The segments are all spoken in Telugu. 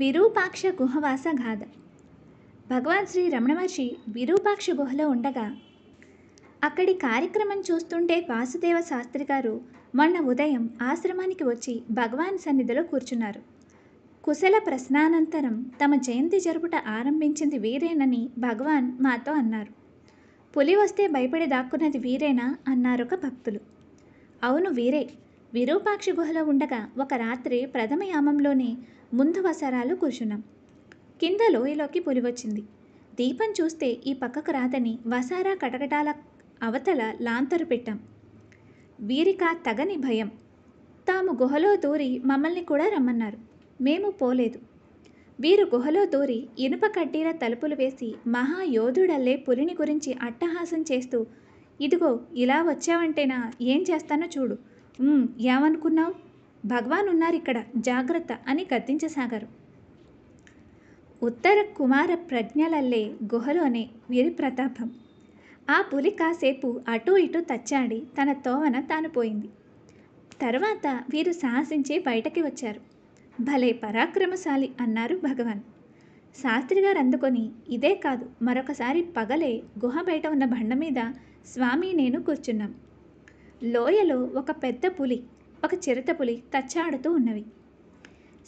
విరూపాక్ష గుహవాస గాథ భగవాన్ శ్రీ రమణ మహర్షి విరూపాక్ష గుహలో ఉండగా అక్కడి కార్యక్రమం చూస్తుంటే వాసుదేవ శాస్త్రి గారు మొన్న ఉదయం ఆశ్రమానికి వచ్చి భగవాన్ సన్నిధిలో కూర్చున్నారు కుశల ప్రశ్నానంతరం తమ జయంతి జరుపుట ఆరంభించింది వీరేనని భగవాన్ మాతో అన్నారు పులి వస్తే భయపడి దాక్కున్నది వీరేనా అన్నారు ఒక భక్తులు అవును వీరే విరూపాక్షి గుహలో ఉండగా ఒక రాత్రి ప్రథమ యామంలోని ముందు వసారాలు కూర్చున్నాం కింద లోయలోకి పులి వచ్చింది దీపం చూస్తే ఈ పక్కకు రాదని వసారా కటకటాల అవతల లాంతరు పెట్టాం వీరికా తగని భయం తాము గుహలో దూరి మమ్మల్ని కూడా రమ్మన్నారు మేము పోలేదు వీరు గుహలో దూరి ఇనుప కడ్డీల తలుపులు వేసి మహాయోధుడల్లే పులిని గురించి అట్టహాసం చేస్తూ ఇదిగో ఇలా వచ్చావంటేనా ఏం చేస్తానో చూడు ఏమనుకున్నావు భగవాన్ ఉన్నారు ఇక్కడ జాగ్రత్త అని గద్దించసాగారు ఉత్తర కుమార ప్రజ్ఞలల్లే గుహలోనే వీరి ప్రతాపం ఆ పులి కాసేపు అటూ ఇటూ తచ్చాడి తన తోవన తాను పోయింది తర్వాత వీరు సాహసించి బయటకి వచ్చారు భలే పరాక్రమశాలి అన్నారు భగవాన్ శాస్త్రిగారు అందుకొని ఇదే కాదు మరొకసారి పగలే గుహ బయట ఉన్న బండ మీద స్వామి నేను కూర్చున్నాం లోయలో ఒక పెద్ద పులి ఒక చిరుత పులి తచ్చాడుతూ ఉన్నవి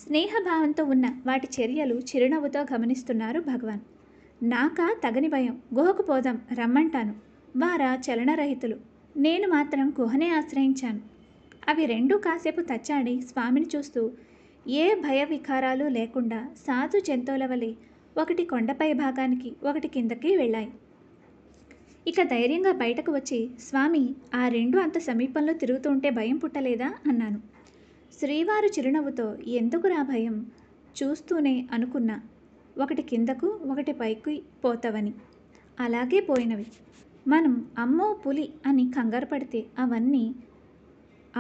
స్నేహభావంతో ఉన్న వాటి చర్యలు చిరునవ్వుతో గమనిస్తున్నారు భగవాన్ నాకా తగని భయం గుహకు పోదాం రమ్మంటాను వారా చలనరహితులు నేను మాత్రం గుహనే ఆశ్రయించాను అవి రెండూ కాసేపు తచ్చాడి స్వామిని చూస్తూ ఏ భయ వికారాలు లేకుండా సాధు జంతువుల వలె ఒకటి కొండపై భాగానికి ఒకటి కిందకి వెళ్ళాయి ఇక ధైర్యంగా బయటకు వచ్చి స్వామి ఆ రెండు అంత సమీపంలో తిరుగుతుంటే భయం పుట్టలేదా అన్నాను శ్రీవారు చిరునవ్వుతో ఎందుకురా భయం చూస్తూనే అనుకున్నా ఒకటి కిందకు ఒకటి పైకి పోతావని అలాగే పోయినవి మనం అమ్మో పులి అని కంగారు పడితే అవన్నీ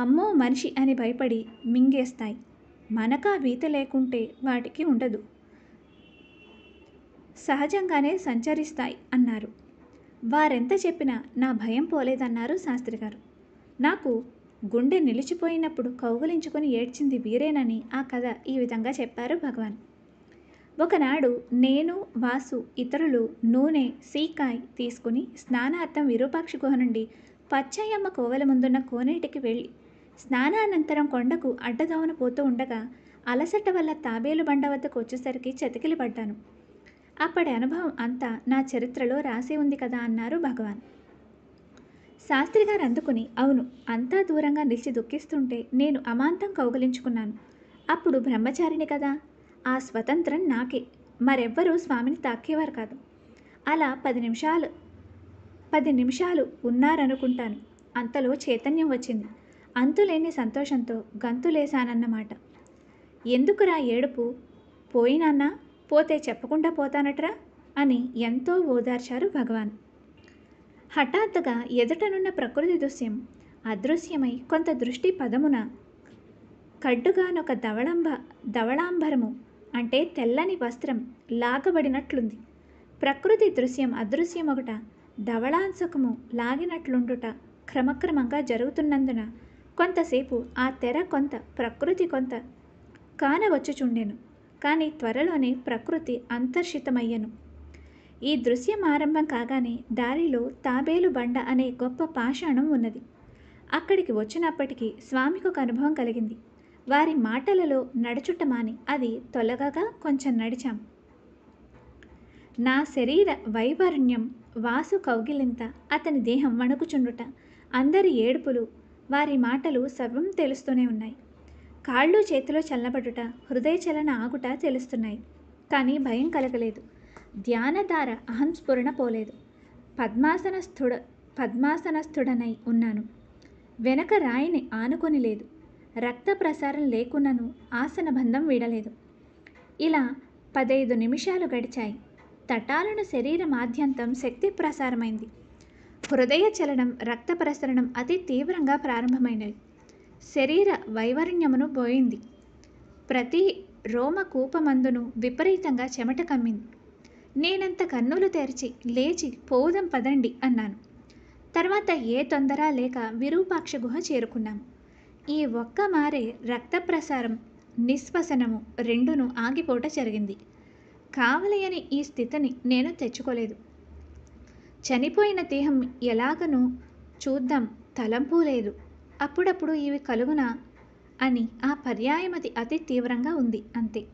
అమ్మో మనిషి అని భయపడి మింగేస్తాయి మనకా వీత లేకుంటే వాటికి ఉండదు సహజంగానే సంచరిస్తాయి అన్నారు వారెంత చెప్పినా నా భయం పోలేదన్నారు శాస్త్రిగారు నాకు గుండె నిలిచిపోయినప్పుడు కౌగులించుకొని ఏడ్చింది వీరేనని ఆ కథ ఈ విధంగా చెప్పారు భగవాన్ ఒకనాడు నేను వాసు ఇతరులు నూనె సీకాయ్ తీసుకుని స్నానార్థం విరూపాక్ష గుహ నుండి పచ్చయ్యమ్మ కోవల ముందున్న కోనేటికి వెళ్ళి స్నానానంతరం కొండకు అడ్డదోమన పోతూ ఉండగా అలసట వల్ల తాబేలు బండ వద్దకు వచ్చేసరికి చతికిలి పడ్డాను అప్పటి అనుభవం అంతా నా చరిత్రలో రాసి ఉంది కదా అన్నారు భగవాన్ శాస్త్రి గారు అందుకుని అవును అంతా దూరంగా నిలిచి దుఃఖిస్తుంటే నేను అమాంతం కౌగలించుకున్నాను అప్పుడు బ్రహ్మచారిని కదా ఆ స్వతంత్రం నాకే మరెవ్వరూ స్వామిని తాకేవారు కాదు అలా పది నిమిషాలు పది నిమిషాలు ఉన్నారనుకుంటాను అంతలో చైతన్యం వచ్చింది అంతులేని సంతోషంతో గంతులేశానన్నమాట ఎందుకురా ఏడుపు పోయినాన్నా పోతే చెప్పకుండా పోతానట్రా అని ఎంతో ఓదార్చారు భగవాన్ హఠాత్తుగా ఎదుటనున్న ప్రకృతి దృశ్యం అదృశ్యమై కొంత దృష్టి పదమున కడ్డుగానొక ధవళంబ ధవళాంబరము అంటే తెల్లని వస్త్రం లాగబడినట్లుంది ప్రకృతి దృశ్యం అదృశ్యం ఒకట ధవళాంశకము లాగినట్లుండుట క్రమక్రమంగా జరుగుతున్నందున కొంతసేపు ఆ తెర కొంత ప్రకృతి కొంత కానవచ్చుచుండెను కానీ త్వరలోనే ప్రకృతి అంతర్షితమయ్యను ఈ దృశ్యం ఆరంభం కాగానే దారిలో తాబేలు బండ అనే గొప్ప పాషాణం ఉన్నది అక్కడికి వచ్చినప్పటికీ స్వామికి ఒక అనుభవం కలిగింది వారి మాటలలో నడుచుటమాని అది తొలగగా కొంచెం నడిచాం నా శరీర వైవర్ణ్యం వాసు కౌగిలింత అతని దేహం వణుకుచుండుట అందరి ఏడుపులు వారి మాటలు సర్వం తెలుస్తూనే ఉన్నాయి కాళ్ళు చేతిలో చల్లబడుట హృదయ చలన ఆగుట తెలుస్తున్నాయి కానీ భయం కలగలేదు ధ్యానధార అహంస్ఫురణ పోలేదు పద్మాసనస్థుడ పద్మాసనస్థుడనై ఉన్నాను వెనక రాయిని ఆనుకొని లేదు రక్త ప్రసారం లేకున్నను ఆసన బంధం వీడలేదు ఇలా పదైదు నిమిషాలు గడిచాయి తటాలను శరీర మాధ్యంతం శక్తి ప్రసారమైంది హృదయ చలనం రక్త ప్రసరణం అతి తీవ్రంగా ప్రారంభమైనవి శరీర వైవరణ్యమును పోయింది ప్రతి రోమకూపమందును విపరీతంగా చెమట కమ్మింది నేనంత కన్నులు తెరిచి లేచి పోదం పదండి అన్నాను తర్వాత ఏ తొందర లేక విరూపాక్ష గుహ చేరుకున్నాం ఈ ఒక్క మారే రక్తప్రసారం నిశ్వసనము రెండును ఆగిపోట జరిగింది కావలయని ఈ స్థితిని నేను తెచ్చుకోలేదు చనిపోయిన దేహం ఎలాగనూ చూద్దాం తలంపు లేదు అప్పుడప్పుడు ఇవి కలుగునా అని ఆ పర్యాయమతి అతి తీవ్రంగా ఉంది అంతే